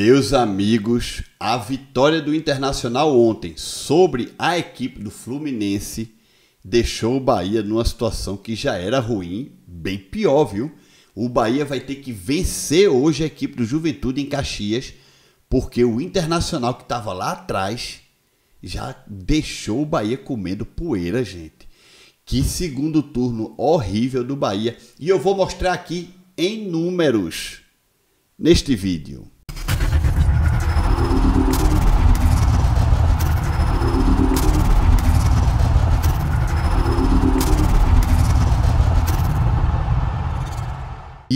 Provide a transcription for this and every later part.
Meus amigos, a vitória do Internacional ontem sobre a equipe do Fluminense deixou o Bahia numa situação que já era ruim, bem pior, viu? O Bahia vai ter que vencer hoje a equipe do Juventude em Caxias, porque o Internacional que estava lá atrás já deixou o Bahia comendo poeira, gente. Que segundo turno horrível do Bahia. E eu vou mostrar aqui em números neste vídeo.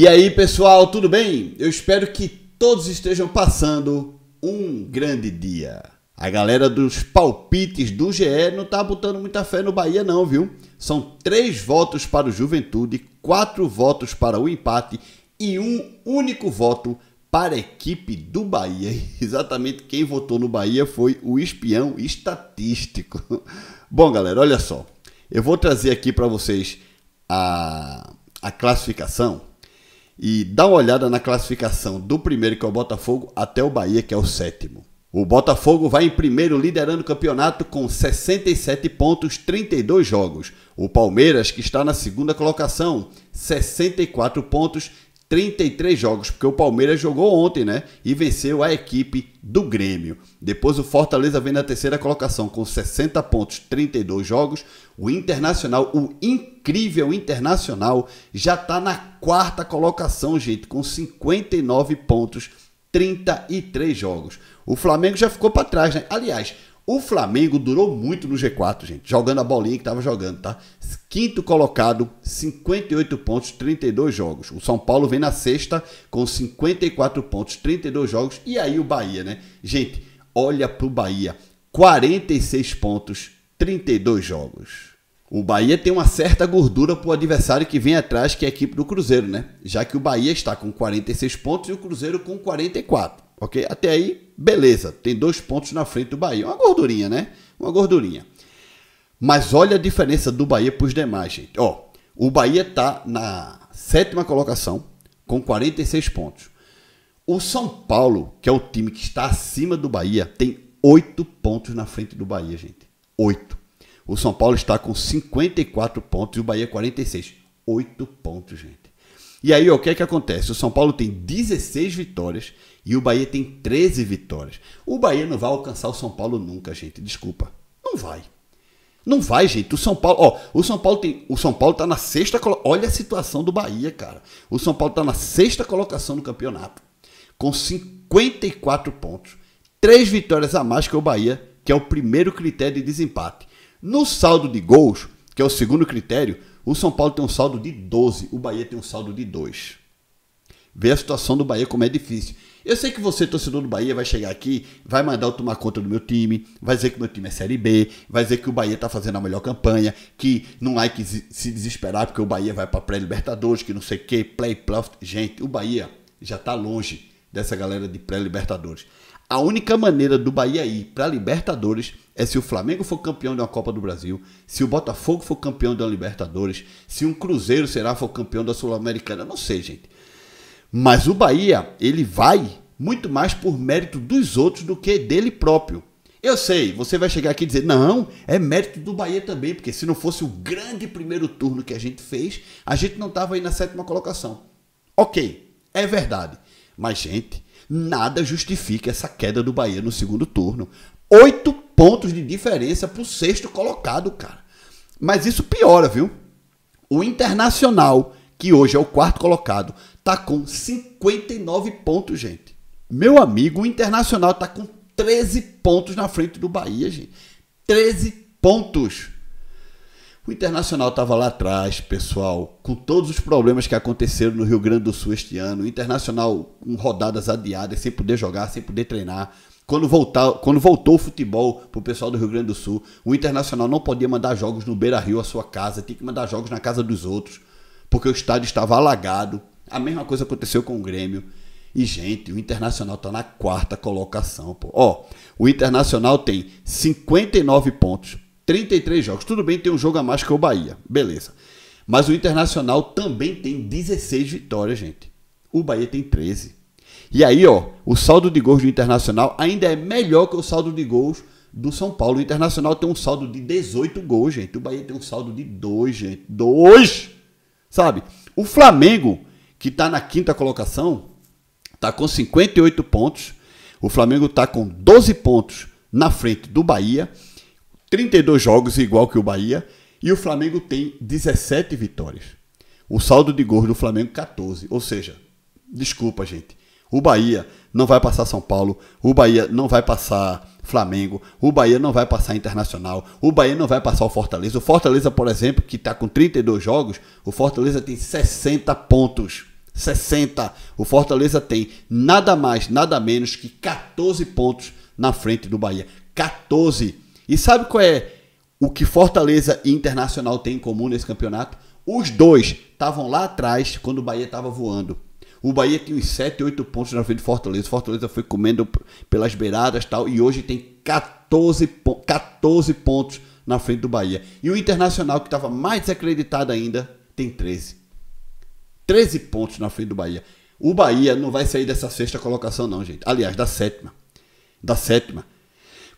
E aí, pessoal, tudo bem? Eu espero que todos estejam passando um grande dia. A galera dos palpites do GE não tá botando muita fé no Bahia, não, viu? São três votos para o Juventude, quatro votos para o empate e um único voto para a equipe do Bahia. Exatamente quem votou no Bahia foi o espião estatístico. Bom, galera, olha só. Eu vou trazer aqui para vocês a, a classificação e dá uma olhada na classificação do primeiro, que é o Botafogo, até o Bahia, que é o sétimo. O Botafogo vai em primeiro, liderando o campeonato com 67 pontos, 32 jogos. O Palmeiras, que está na segunda colocação, 64 pontos, 33 jogos, porque o Palmeiras jogou ontem, né? E venceu a equipe do Grêmio. Depois o Fortaleza vem na terceira colocação com 60 pontos, 32 jogos. O Internacional, o incrível Internacional, já está na quarta colocação, gente, com 59 pontos, 33 jogos. O Flamengo já ficou para trás, né? Aliás, o Flamengo durou muito no G4, gente, jogando a bolinha que estava jogando, tá? Quinto colocado, 58 pontos, 32 jogos. O São Paulo vem na sexta com 54 pontos, 32 jogos. E aí o Bahia, né? Gente, olha pro Bahia, 46 pontos, 32 jogos. O Bahia tem uma certa gordura pro adversário que vem atrás, que é a equipe do Cruzeiro, né? Já que o Bahia está com 46 pontos e o Cruzeiro com 44 ok? Até aí, beleza, tem dois pontos na frente do Bahia. Uma gordurinha, né? Uma gordurinha. Mas olha a diferença do Bahia para os demais, gente. Ó, o Bahia está na sétima colocação com 46 pontos. O São Paulo, que é o time que está acima do Bahia, tem oito pontos na frente do Bahia, gente. Oito. O São Paulo está com 54 pontos e o Bahia 46. Oito pontos, gente. E aí, ó, o que é que acontece? O São Paulo tem 16 vitórias e o Bahia tem 13 vitórias. O Bahia não vai alcançar o São Paulo nunca, gente. Desculpa. Não vai. Não vai, gente. O São Paulo, ó, o São Paulo tem, o São Paulo tá na sexta, olha a situação do Bahia, cara. O São Paulo tá na sexta colocação no campeonato, com 54 pontos, três vitórias a mais que o Bahia, que é o primeiro critério de desempate. No saldo de gols, que é o segundo critério, o São Paulo tem um saldo de 12, o Bahia tem um saldo de 2. Vê a situação do Bahia como é difícil. Eu sei que você, torcedor do Bahia, vai chegar aqui, vai mandar eu tomar conta do meu time, vai dizer que meu time é Série B, vai dizer que o Bahia tá fazendo a melhor campanha, que não há que se desesperar porque o Bahia vai para pré-libertadores, que não sei o que, play, play, Gente, o Bahia já tá longe dessa galera de pré-libertadores. A única maneira do Bahia ir para Libertadores é se o Flamengo for campeão de uma Copa do Brasil, se o Botafogo for campeão da Libertadores, se um Cruzeiro será for campeão da Sul-Americana, não sei, gente. Mas o Bahia, ele vai muito mais por mérito dos outros do que dele próprio. Eu sei, você vai chegar aqui e dizer, não, é mérito do Bahia também, porque se não fosse o grande primeiro turno que a gente fez, a gente não estava aí na sétima colocação. Ok, é verdade. Mas, gente, nada justifica essa queda do Bahia no segundo turno. Oito pontos de diferença para o sexto colocado, cara. Mas isso piora, viu? O Internacional, que hoje é o quarto colocado, tá com 59 pontos, gente. Meu amigo, o Internacional tá com 13 pontos na frente do Bahia, gente. 13 pontos. O Internacional estava lá atrás, pessoal, com todos os problemas que aconteceram no Rio Grande do Sul este ano. O Internacional com rodadas adiadas, sem poder jogar, sem poder treinar. Quando, voltar, quando voltou o futebol para o pessoal do Rio Grande do Sul, o Internacional não podia mandar jogos no Beira Rio, à sua casa, tinha que mandar jogos na casa dos outros, porque o estádio estava alagado. A mesma coisa aconteceu com o Grêmio. E, gente, o Internacional está na quarta colocação. Pô. Ó, o Internacional tem 59 pontos. 33 jogos. Tudo bem, tem um jogo a mais que é o Bahia. Beleza. Mas o Internacional também tem 16 vitórias, gente. O Bahia tem 13. E aí, ó, o saldo de gols do Internacional ainda é melhor que o saldo de gols do São Paulo. O Internacional tem um saldo de 18 gols, gente. O Bahia tem um saldo de 2, gente. 2! Sabe? O Flamengo, que tá na quinta colocação, tá com 58 pontos. O Flamengo tá com 12 pontos na frente do Bahia. 32 jogos, igual que o Bahia, e o Flamengo tem 17 vitórias. O saldo de gols do Flamengo 14, ou seja, desculpa, gente. O Bahia não vai passar São Paulo, o Bahia não vai passar Flamengo, o Bahia não vai passar Internacional, o Bahia não vai passar o Fortaleza. O Fortaleza, por exemplo, que está com 32 jogos, o Fortaleza tem 60 pontos. 60. O Fortaleza tem nada mais, nada menos que 14 pontos na frente do Bahia. 14. E sabe qual é o que Fortaleza e Internacional têm em comum nesse campeonato? Os dois estavam lá atrás quando o Bahia estava voando. O Bahia tinha uns 7, 8 pontos na frente do Fortaleza. Fortaleza foi comendo pelas beiradas tal. E hoje tem 14, 14 pontos na frente do Bahia. E o Internacional, que estava mais desacreditado ainda, tem 13. 13 pontos na frente do Bahia. O Bahia não vai sair dessa sexta colocação, não, gente. Aliás, da sétima. Da sétima.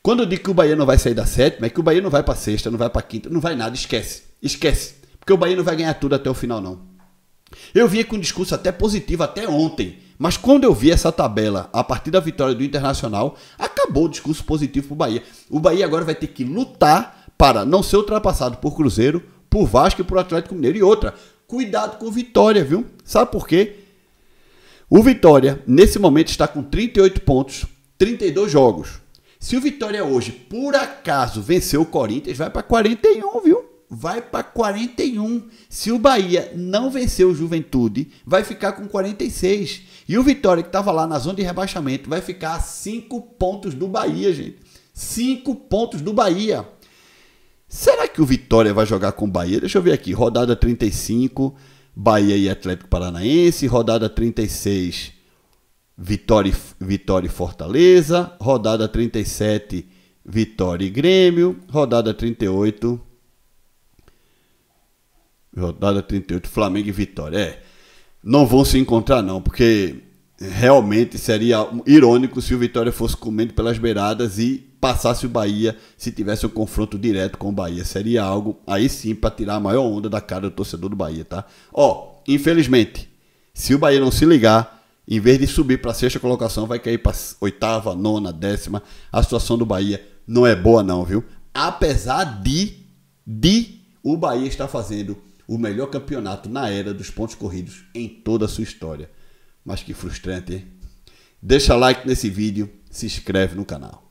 Quando eu digo que o Bahia não vai sair da sétima, é que o Bahia não vai para sexta, não vai para quinta, não vai nada, esquece. Esquece. Porque o Bahia não vai ganhar tudo até o final, não. Eu vinha com um discurso até positivo até ontem, mas quando eu vi essa tabela a partir da vitória do Internacional, acabou o discurso positivo para o Bahia. O Bahia agora vai ter que lutar para não ser ultrapassado por Cruzeiro, por Vasco e por Atlético Mineiro. E outra, cuidado com o Vitória, viu? Sabe por quê? O Vitória, nesse momento, está com 38 pontos, 32 jogos. Se o Vitória hoje, por acaso, venceu o Corinthians, vai para 41, viu? Vai para 41. Se o Bahia não venceu o Juventude, vai ficar com 46. E o Vitória, que estava lá na zona de rebaixamento, vai ficar a 5 pontos do Bahia, gente. 5 pontos do Bahia. Será que o Vitória vai jogar com o Bahia? Deixa eu ver aqui. Rodada 35, Bahia e Atlético Paranaense. Rodada 36, Vitória, Vitória e Fortaleza, rodada 37, Vitória e Grêmio, rodada 38, rodada 38, Flamengo e Vitória. É, não vão se encontrar não, porque realmente seria irônico se o Vitória fosse comendo pelas beiradas e passasse o Bahia se tivesse um confronto direto com o Bahia. Seria algo, aí sim, para tirar a maior onda da cara do torcedor do Bahia, tá? Ó, infelizmente, se o Bahia não se ligar em vez de subir para a sexta colocação, vai cair para oitava, nona, décima. A situação do Bahia não é boa, não, viu? Apesar de, de o Bahia estar fazendo o melhor campeonato na era dos pontos corridos em toda a sua história. Mas que frustrante, hein? Deixa like nesse vídeo, se inscreve no canal.